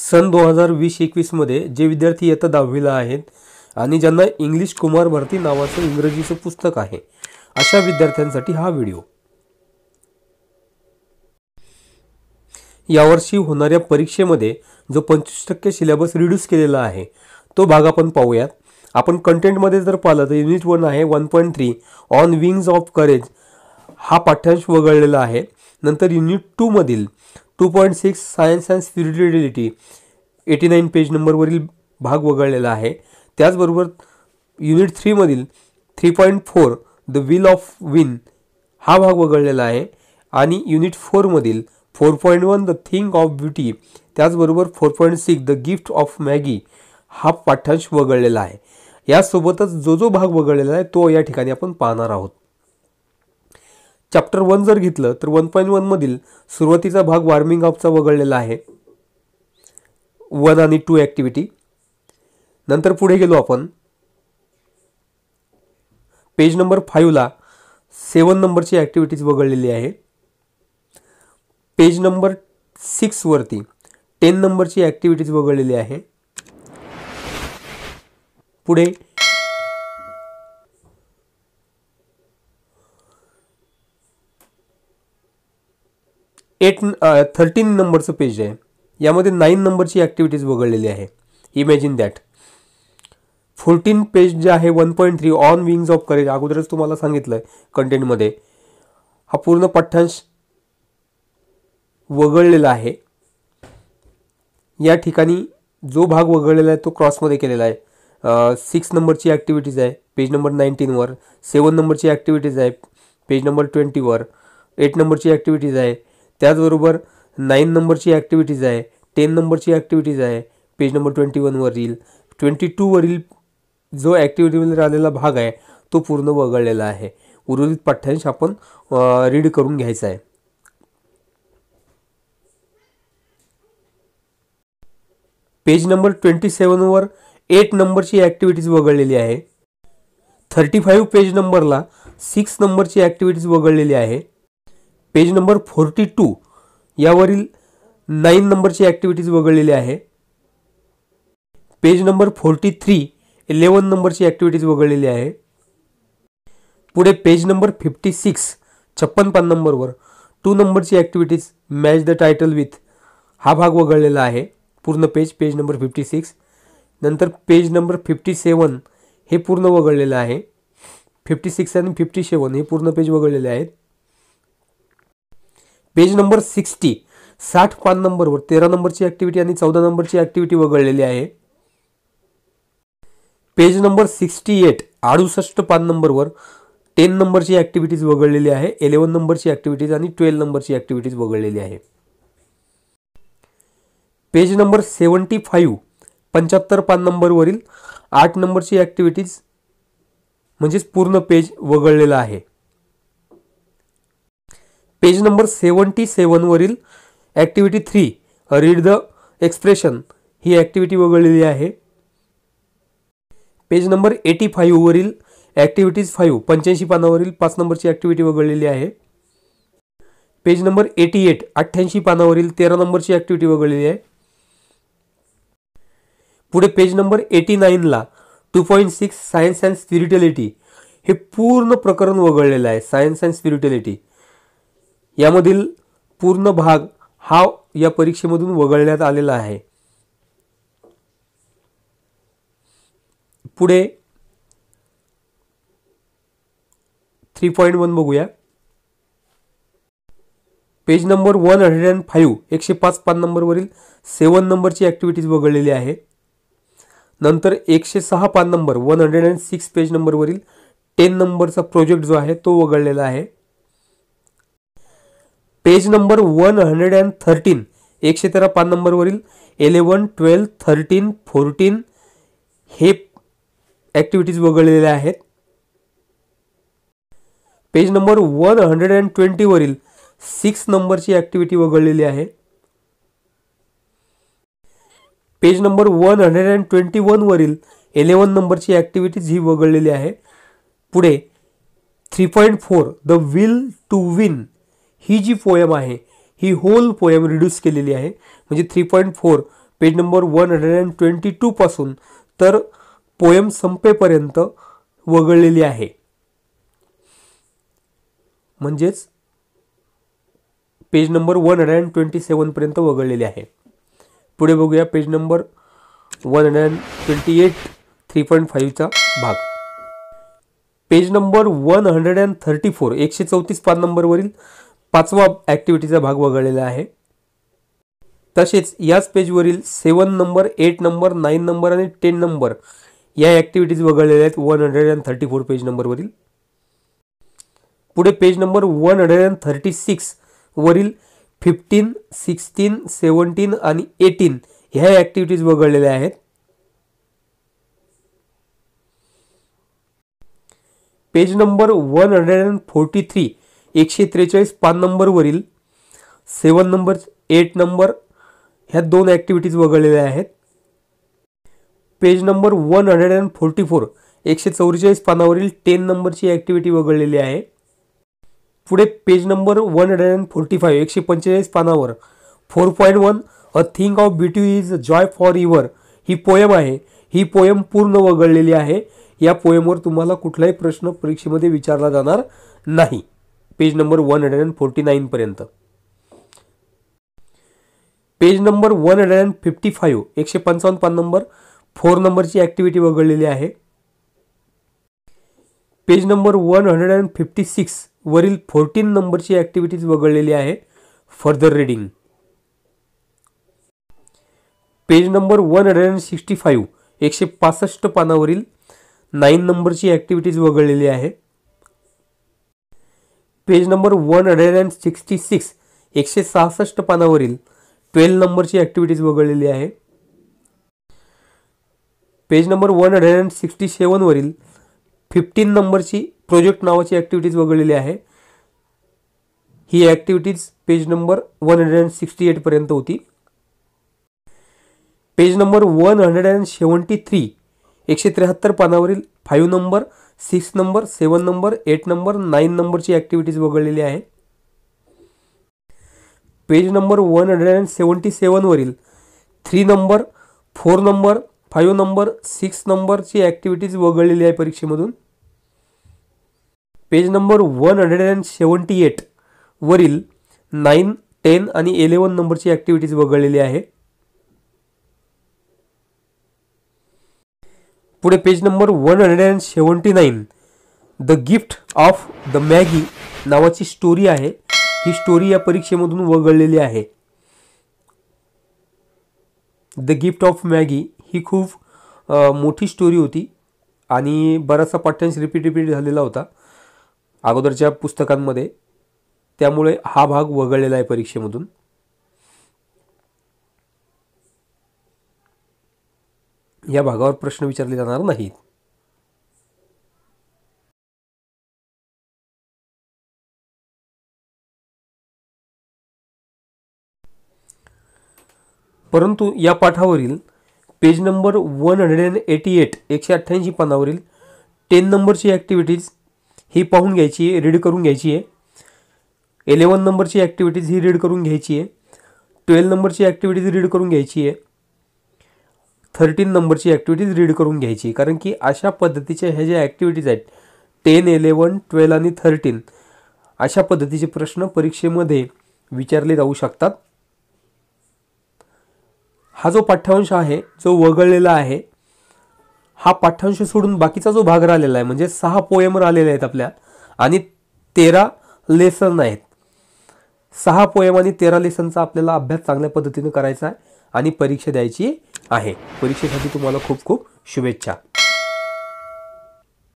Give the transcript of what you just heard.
सन दोन हजार वीस एकवीसमध्ये जे विद्यार्थी इयत्ता दहावीला आहेत आणि ज्यांना इंग्लिश कुमार भारती नावाचं इंग्रजीचं पुस्तक आहे अशा विद्यार्थ्यांसाठी हा व्हिडिओ यावर्षी होणाऱ्या परीक्षेमध्ये जो पंचवीस टक्के सिलेबस रिड्यूस केलेला आहे तो भाग आपण पाहूयात आपण कंटेंटमध्ये जर पाहिलं तर युनिट वन आहे one point three on wings of courage हा पाठ्यांश वगळलेला आहे नंतर युनिट टूमधील two point six science and spirituality eighty nine page नंबरवरील भाग वगळलेला आहे त्याचबरोबर युनिट थ्रीमधील three point four the will of win हा भाग वगळलेला आहे आणि युनिट फोरमधील four point one the thing of beauty त्याचबरोबर four point six the gift of Magi हा पाठांश वगळलेला आहे यासोबतच जो जो भाग वगळलेला आहे तो या ठिकाणी आपण पाहणार आहोत चॅप्टर वन जर घेतलं तर वन पॉईंट वनमधील सुरुवातीचा भाग वॉर्मिंग अपचा वगळलेला आहे वन आणि टू ॲक्टिव्हिटी नंतर पुढे गेलो आपण पेज नंबर फाईव्हला सेवन नंबरची ॲक्टिव्हिटीज वगळलेली आहे पेज नंबर सिक्सवरती टेन नंबरची ॲक्टिव्हिटीज वगळलेली आहे पुढे एट थर्टीन नंबरचं पेज आहे यामध्ये नाईन नंबरची ॲक्टिव्हिटीज वगळलेली आहे इमॅजिन दॅट फोर्टीन पेज जे आहे one point three on wings of courage अगोदरच तुम्हाला सांगितलं आहे कंटेंटमध्ये हा पूर्ण पठ्यांश वगळलेला आहे या ठिकाणी जो भाग वगळलेला आहे तो क्रॉसमध्ये केलेला आहे सिक्स नंबरची ॲक्टिव्हिटीज आहे पेज नंबर नाईन्टीनवर सेवन नंबरची ॲक्टिव्हिटीज आहे पेज नंबर ट्वेंटीवर एट नंबरची ॲक्टिव्हिटीज आहे त्याचबरोबर नाईन नंबरची ॲक्टिव्हिटीज आहे टेन नंबरची ॲक्टिव्हिटीज आहे पेज नंबर ट्वेंटी वनवरील ट्वेंटी टूवरील जो ॲक्टिव्हिटीमध्ये राहिलेला भाग आहे तो पूर्ण वगळलेला आहे उर्वरित पाठ्यांश आपण रीड करून घ्यायचा आहे पेज नंबर ट्वेंटी सेवनवर एट नंबरची ॲक्टिव्हिटीज वगळलेली आहे थर्टी फाईव्ह पेज नंबरला सिक्स नंबरची ॲक्टिव्हिटीज वगळलेली आहे पेज नंबर फोर्टी टू यावरील नाईन नंबरची ॲक्टिव्हिटीज वगळलेली आहे page number forty three eleven नंबरची ॲक्टिव्हिटीज वगळलेली आहे पुढे पेज नंबर फिफ्टी सिक्स छप्पन पान नंबरवर टू नंबरची activities match the title with हा भाग वगळलेला आहे पूर्ण page page number fifty six नंतर पेज नंबर फिफ्टी सेवन हे पूर्ण वगळलेलं आहे फिफ्टी सिक्स आणि फिफ्टी सेवन हे पूर्ण पेज वगळलेले आहेत पेज नंबर सिक्स्टी साठ पान नंबरवर तेरा नंबरची ॲक्टिव्हिटी आणि चौदा नंबरची ॲक्टिव्हिटी वगळलेली आहे पेज नंबर सिक्स्टी एट अडुसष्ट पान नंबरवर टेन नंबरची ॲक्टिव्हिटीज वगळलेली आहे इलेवन नंबरची ॲक्टिव्हिटीज आणि ट्वेल्व नंबरची ॲक्टिव्हिटीज वगळलेली आहे पेज नंबर सेवन्टी फाईव्ह पंच्याहत्तर पान नंबरवरील आठ नंबरची ॲक्टिव्हिटीज म्हणजेच पूर्ण पेज वगळलेला आहे पेज नंबर सेवन्टी सेवनवरील activity three read the expression ही ॲक्टिव्हिटी वगळलेली आहे पेज नंबर एटी फाईव्हवरील ॲक्टिव्हिटीज फाईव्ह पंच्याऐंशी पानावरील पाच नंबरची ॲक्टिव्हिटी वगळलेली आहे पेज नंबर एटी एट अठ्ठ्याऐंशी पानावरील तेरा नंबरची ॲक्टिव्हिटी वगळलेली आहे पुढे पेज नंबर एटी नाईनला two point six science and spirituality हे पूर्ण प्रकरण वगळलेलं आहे सायन्स अँड स्पिरिटलिटी यामधील पूर्ण भाग हा या परीक्षेमधून वगळण्यात आलेला आहे पुढे थ्री पॉईंट वन बघूया page number one hundred and five एकशे पाच पान नंबरवरील सेवन नंबरची ॲक्टिव्हिटीज वगळलेली आहे नंतर एकशे सहा पान नंबर one hundred and six page नंबरवरील टेन नंबरचा प्रोजेक्ट जो आहे तो वगळलेला आहे page number one hundred and thirteen एकशे तेरा पाच नंबरवरील एलेवन ट्वेल्व थर्टीन फोर्टीन हे ॲक्टिव्हिटीज वगळलेले आहेत page number one hundred and ट्वेंटीवरील सिक्स नंबरची ॲक्टिव्हिटी वगळलेली आहे page number one hundred and twenty वनवरील एलेवन नंबरची ॲक्टिव्हिटीज ही वगळलेली आहे पुढे three point four the will to win he G poem आहे ही होल पोयम रिड्यूस केलेली आहे म्हणजे three point four page number one hundred and twenty टूपासून तर पोयम संपेपर्यंत वगळलेली आहे म्हणजेच page number one hundred and twenty सेवनपर्यंत वगळलेली आहे पुढे बघूया page number one hundred and twenty eight three point फाईव्हचा भाग page number one hundred and thirty four एकशे चौतीस पान नंबरवरील पाचवा ॲक्टिव्हिटीचा भाग वगळलेला आहे तसेच याच पेजवरील seven number eight number nine number आणि टेन नंबर या ॲक्टिव्हिटीज वगळलेल्या आहेत one hundred and thirty four page नंबरवरील पुढे page number one hundred and thirty सिक्सवरील फिफ्टीन सिक्स्टीन सेवन्टीन आणि एटीन ह्या ॲक्टिव्हिटीज वगळलेल्या आहेत page number one hundred and forty three एकशे त्रेचाळीस पान नंबरवरील सेवन नंबर एट नंबर ह्या दोन ॲक्टिव्हिटीज वगळलेल्या आहेत page number one hundred and forty four एकशे चौवेचाळीस पानावरील टेन नंबरची ॲक्टिव्हिटी वगळलेली आहे पुढे page number one hundred and forty five एकशे पंचेचाळीस पानावर four point one a thing of beauty is joy for your ही पोयम आहे ही पोयम पूर्ण वगळलेली आहे या पोयमवर तुम्हाला कुठलाही प्रश्न परीक्षेमध्ये विचारला जाणार नाही page number one hundred and forty नाईनपर्यंत page number one hundred and fifty five एकशे पंचावन्न पान नंबर फोर नंबरची ॲक्टिव्हिटी वगळलेली आहे page number one hundred and fifty six वरील फोर्टीन नंबरची ॲक्टिव्हिटीज वगळलेली आहे further reading page number one hundred and sixty five एकशे पासष्ट पानावरील नाईन नंबरची ॲक्टिव्हिटीज वगळलेली आहे page number one hundred and sixty six एकशे सहासष्ट पानावरील ट्वेल्व नंबरची ॲक्टिव्हिटीज वगळलेली आहे page number one hundred and sixty सेवनवरील फिफ्टीन नंबरची प्रोजेक्ट नावाची ॲक्टिव्हिटीज वगळलेली आहे ही activities page number one hundred and sixty एटपर्यंत होती page number one hundred and seventy three एकशे त्र्याहत्तर पानावरील five number six number seven number eight number nine नंबरची ॲक्टिव्हिटीज वगळलेली आहे page number one hundred and seventy सेवनवरील three number four number five number six नंबरची ॲक्टिव्हिटीज वगळलेली आहे परीक्षेमधून page number one hundred and seventy एटवरील नाईन टेन आणि इलेवन नंबरची ॲक्टिव्हिटीज वगळलेली आहे पुढे page number one hundred and seventy nine the gift of the Magi नावाची स्टोरी आहे ही स्टोरी या परीक्षेमधून वगळलेली आहे द गिफ्ट ऑफ मॅगी ही खूप मोठी स्टोरी होती आणि बराचसा पाठ्यांश रिपीट रिपीट झालेला होता अगोदरच्या पुस्तकांमध्ये त्यामुळे हा भाग वगळलेला आहे परीक्षेमधून या भागावर प्रश्न विचारले जाणार नाहीत परंतु या पाठावरील page number one hundred and eighty eight एकशे अठ्ठ्याऐंशी पानावरील टेन नंबरची ॲक्टिव्हिटीज ही पाहून घ्यायची आहे रीड करून घ्यायची आहे इलेवन नंबरची ॲक्टिव्हिटीज ही रीड करून घ्यायची आहे ट्वेल्व नंबरची ॲक्टिव्हिटीज रीड करून घ्यायची आहे थर्टीन नंबरची ॲक्टिव्हिटीज रीड करून घ्यायची कारण की अशा पद्धतीच्या ह्या ज्या ॲक्टिव्हिटीज आहेत टेन इलेवन ट्वेल्व आणि थर्टीन अशा पद्धतीचे प्रश्न परीक्षेमध्ये विचारले जाऊ शकतात हा जो पाठ्यांश आहे जो वगळलेला आहे हा पाठ्यांश सोडून बाकीचा जो भाग राहिलेला आहे म्हणजे सहा पोएम राहिलेले आहेत आपल्या आणि तेरा लेसन आहेत सहा पोएम आणि तेरा लेसनचा आपल्याला अभ्यास चांगल्या पद्धतीने करायचा आहे आणि परीक्षा द्यायची आहे परीक्षेसाठी तुम्हाला खूप खूप शुभेच्छा